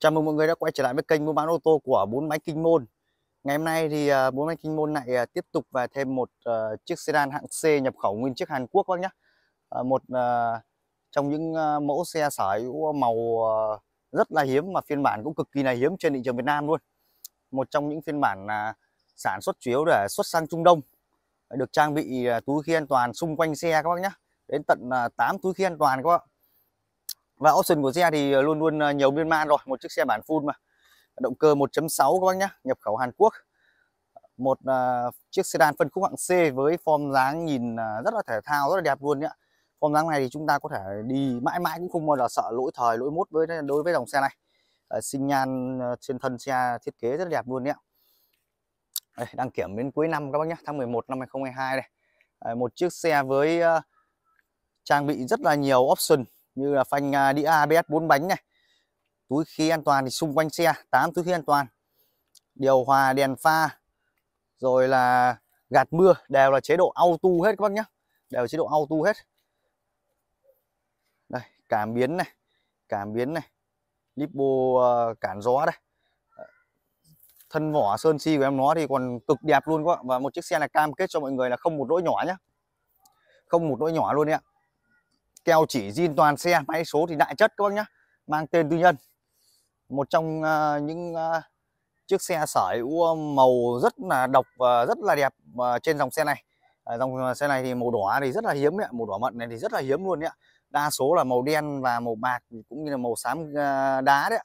Chào mừng mọi người đã quay trở lại với kênh mua bán ô tô của bốn máy Kinh Môn. Ngày hôm nay thì à, bốn máy Kinh Môn lại à, tiếp tục và thêm một à, chiếc sedan hạng C nhập khẩu nguyên chiếc Hàn Quốc bác nhé. một trong những mẫu xe sở hữu màu rất là hiếm mà phiên bản cũng cực kỳ là hiếm trên thị trường Việt Nam luôn. Một trong những phiên bản sản xuất chủ yếu để xuất sang Trung Đông. Được trang bị túi khí an toàn xung quanh xe các bác nhé. Đến tận 8 túi khí an toàn các bác và option của xe thì luôn luôn à, nhiều biên man rồi một chiếc xe bản full mà động cơ 1.6 các bác nhé nhập khẩu Hàn Quốc một uh, chiếc sedan phân khúc hạng C với form dáng nhìn uh, rất là thể thao rất là đẹp luôn nhé form dáng này thì chúng ta có thể đi mãi mãi cũng không bao giờ sợ lỗi thời lỗi mốt với đối với dòng xe này uh, ờ, sinh nhan uh, trên thân xe thiết kế rất là đẹp luôn nhé đây, đăng kiểm đến cuối năm các bác nhé tháng 11 năm 2022 này ờ, một chiếc xe với trang bị rất là nhiều option như là phanh à, đĩa ABS 4 bánh này túi khí an toàn thì xung quanh xe 8 túi khí an toàn điều hòa đèn pha rồi là gạt mưa đều là chế độ auto hết các bác nhá đều chế độ auto hết đây cảm biến này cảm biến này lipo ờ, cản gió đây thân vỏ sơn si của em nó thì còn cực đẹp luôn các bạn và một chiếc xe này cam kết cho mọi người là không một lỗi nhỏ nhá không một lỗi nhỏ luôn đấy ạ keo chỉ zin toàn xe máy số thì đại chất các bác nhá mang tên tư nhân một trong uh, những uh, chiếc xe sải ua màu rất là độc và rất là đẹp uh, trên dòng xe này uh, dòng xe này thì màu đỏ thì rất là hiếm đấy màu đỏ mận này thì rất là hiếm luôn đấy đa số là màu đen và màu bạc cũng như là màu xám uh, đá đấy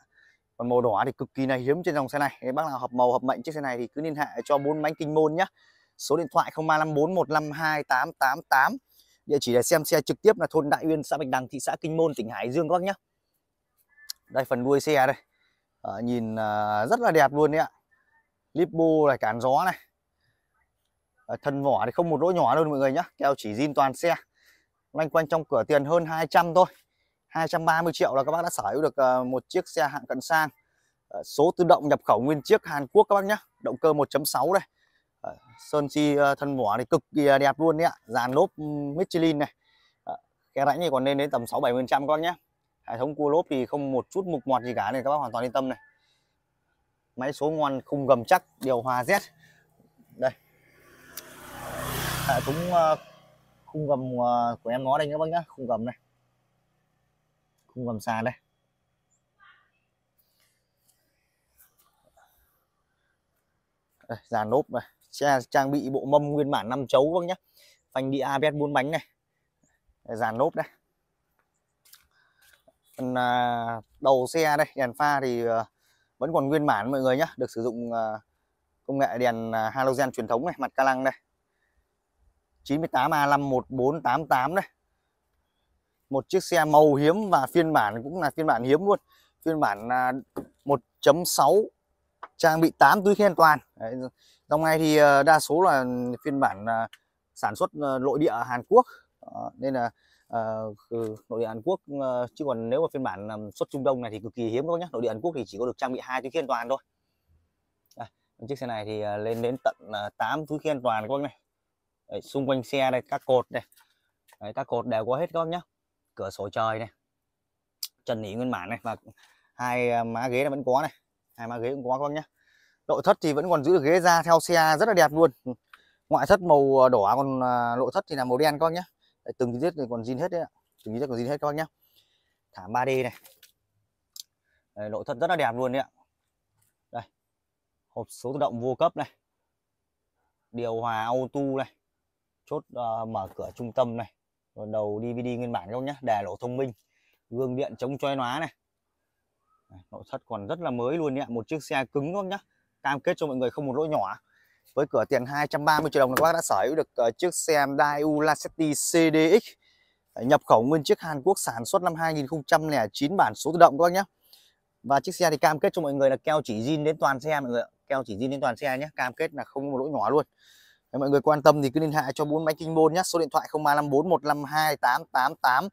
còn màu đỏ thì cực kỳ là hiếm trên dòng xe này bác nào hợp màu hợp mệnh chiếc xe này thì cứ liên hệ cho bốn bánh kinh môn nhá số điện thoại 0354 152 địa chỉ để xem xe trực tiếp là thôn Đại Uyên xã Bạch Đằng thị xã Kinh Môn tỉnh Hải Dương các bác nhá đây phần đuôi xe đây à, nhìn à, rất là đẹp luôn đấy ạ lipo này cản gió này à, thân vỏ thì không một lỗ nhỏ luôn mọi người nhá keo chỉ zin toàn xe loanh quanh trong cửa tiền hơn 200 thôi 230 triệu là các bác đã sở hữu được à, một chiếc xe hạng cận sang à, số tự động nhập khẩu nguyên chiếc Hàn Quốc các bác nhá động cơ 1.6 đây Ờ, sơn chi ờ, thân vỏ thì cực kỳ đẹp luôn đấy ạ dàn lốp ừ, Michelin này cái ờ, rãnh thì còn lên đến tầm sáu 6 7 các bác nhé hệ thống cua lốp thì không một chút mục mọt gì cả này các bác hoàn toàn yên tâm này máy số ngon khung gầm chắc điều hòa Z đây hệ thống khung gầm của em nó đây các bác nhé, khung gầm này khung gầm sàn đây đây, dàn lốp này trang bị bộ mâm nguyên bản năm chấu bác vâng nhá phanh đi ABS e 4 bánh này dàn lốp đây còn à, đầu xe đây đèn pha thì à, vẫn còn nguyên bản mọi người nhé được sử dụng à, công nghệ đèn halogen truyền thống này mặt ca lăng đây 98 A51488 đây một chiếc xe màu hiếm và phiên bản cũng là phiên bản hiếm luôn phiên bản 1.6 trang bị 8 túi khen toàn Đấy, dòng này thì ờ, đa số là phiên bản ờ, sản xuất ờ, nội địa Hàn Quốc nên là ừ, nội địa Hàn Quốc chứ còn nếu mà phiên bản xuất Trung Đông này thì cực kỳ hiếm các nhé nội địa Hàn Quốc thì chỉ có được trang bị hai túi khí toàn thôi à, chiếc xe này thì lên đến tận 8 túi khí toàn các bác này Đấy, xung quanh xe đây các cột này Đấy, các cột đều có hết các bác nhé cửa sổ trời này trần nỉ nguyên bản này và hai má ghế là vẫn có này hai má ghế cũng có các bác nhé nội thất thì vẫn còn giữ ghế da theo xe rất là đẹp luôn ngoại thất màu đỏ còn à, nội thất thì là màu đen các bác nhé từng chi tiết thì còn zin hết đấy ạ từng chi tiết còn zin hết các bác nhé thảm 3D này đấy, nội thất rất là đẹp luôn đấy ạ đây hộp số tự động vô cấp này điều hòa auto này chốt uh, mở cửa trung tâm này rồi đầu DVD nguyên bản các bác nhé đè lỗ thông minh gương điện chống chói lóa này nội thất còn rất là mới luôn ạ một chiếc xe cứng các bác nhá cam kết cho mọi người không một lỗi nhỏ với cửa tiền 230 triệu đồng là các bác đã sở hữu được uh, chiếc xe Daiu Lacetti CDX nhập khẩu nguyên chiếc Hàn Quốc sản xuất năm 2009 bản số tự động các bác nhé và chiếc xe thì cam kết cho mọi người là keo chỉ zin đến toàn xe mọi người keo chỉ zin đến toàn xe nhé cam kết là không một lỗi nhỏ luôn nếu mọi người quan tâm thì cứ liên hệ cho bốn máy kinh môn nhé số điện thoại 0354 152 888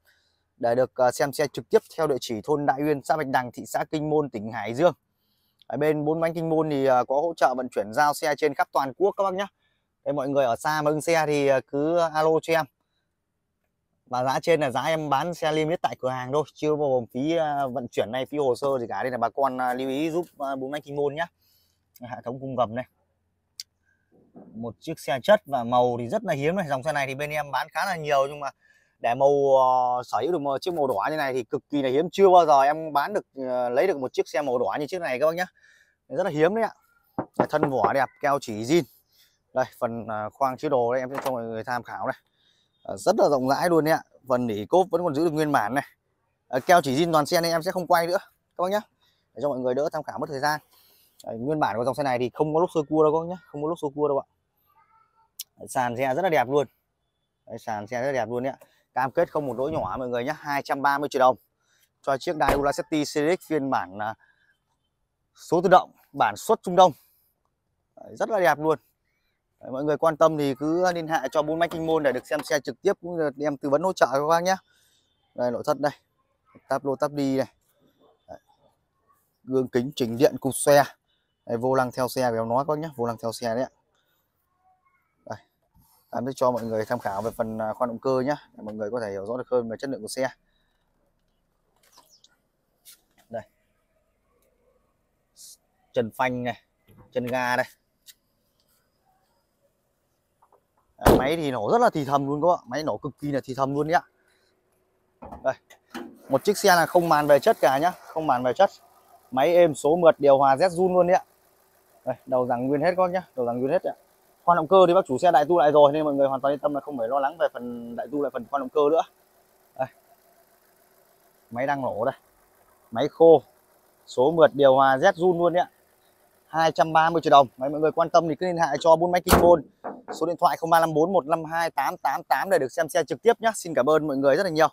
để được ờ, xem xe trực tiếp theo địa chỉ thôn Đại Uyên xã Bạch Đằng thị xã Kinh Môn tỉnh Hải Dương ở bên bốn bánh kinh môn thì à, có hỗ trợ vận chuyển giao xe trên khắp toàn quốc các bác nhé Đây mọi người ở xa mà ưng xe thì à, cứ alo cho em và giá trên là giá em bán xe limit tại cửa hàng thôi chưa bao gồm phí à, vận chuyển này phí hồ sơ gì cả đây là bà con lưu ý giúp bốn bánh kinh môn nhé hệ thống cung gầm này một chiếc xe chất và màu thì rất là hiếm này dòng xe này thì bên em bán khá là nhiều nhưng mà để màu uh, sở hữu được một chiếc màu đỏ như này thì cực kỳ là hiếm chưa bao giờ em bán được uh, lấy được một chiếc xe màu đỏ như chiếc này các bác nhá rất là hiếm đấy ạ thân vỏ đẹp keo chỉ zin đây phần uh, khoang chứa đồ đây em sẽ cho mọi người tham khảo này uh, rất là rộng rãi luôn đấy ạ phần nỉ cốp vẫn còn giữ được nguyên bản này uh, keo chỉ zin toàn xe nên em sẽ không quay nữa các bác nhá để cho mọi người đỡ tham khảo mất thời gian Đấy, nguyên bản của dòng xe này thì không có lốp xô cua đâu các bác nhé không có lốp xô cua đâu ạ sàn xe rất là đẹp luôn đấy, sàn xe rất là đẹp luôn đấy ạ cam kết không một lỗi nhỏ mọi người nhé 230 triệu đồng cho chiếc đai Ulasetti Series phiên bản à, số tự động bản xuất Trung Đông rất là đẹp luôn mọi người quan tâm thì cứ liên hệ cho buôn máy kinh môn để được xem xe trực tiếp cũng được em tư vấn hỗ trợ các bác nhé đây nội thất đây táp lô táp đi này Đấy. gương kính chỉnh điện cục xe đây, vô lăng theo xe béo nói các bác nhé vô lăng theo xe đấy ạ Tám sẽ cho mọi người tham khảo về phần à, khoan động cơ nhé để mọi người có thể hiểu rõ được hơn về chất lượng của xe đây chân phanh này chân ga đây à, máy thì nổ rất là thì thầm luôn các bạn máy nổ cực kỳ là thì thầm luôn đấy đây một chiếc xe là không màn về chất cả nhá không màn về chất máy êm số mượt điều hòa rét run luôn đấy ạ đây, đầu rằng nguyên hết con nhá đầu rằng nguyên hết ạ khoan động cơ thì bác chủ xe đại tu lại rồi nên mọi người hoàn toàn yên tâm là không phải lo lắng về phần đại tu lại phần khoan động cơ nữa đây. máy đang nổ đây máy khô số mượt điều hòa Z run luôn đấy ạ 230 triệu đồng Mấy mọi người quan tâm thì cứ liên hệ cho buôn máy Kinh Môn Số điện thoại 0354 152 888 để được xem xe trực tiếp nhé Xin cảm ơn mọi người rất là nhiều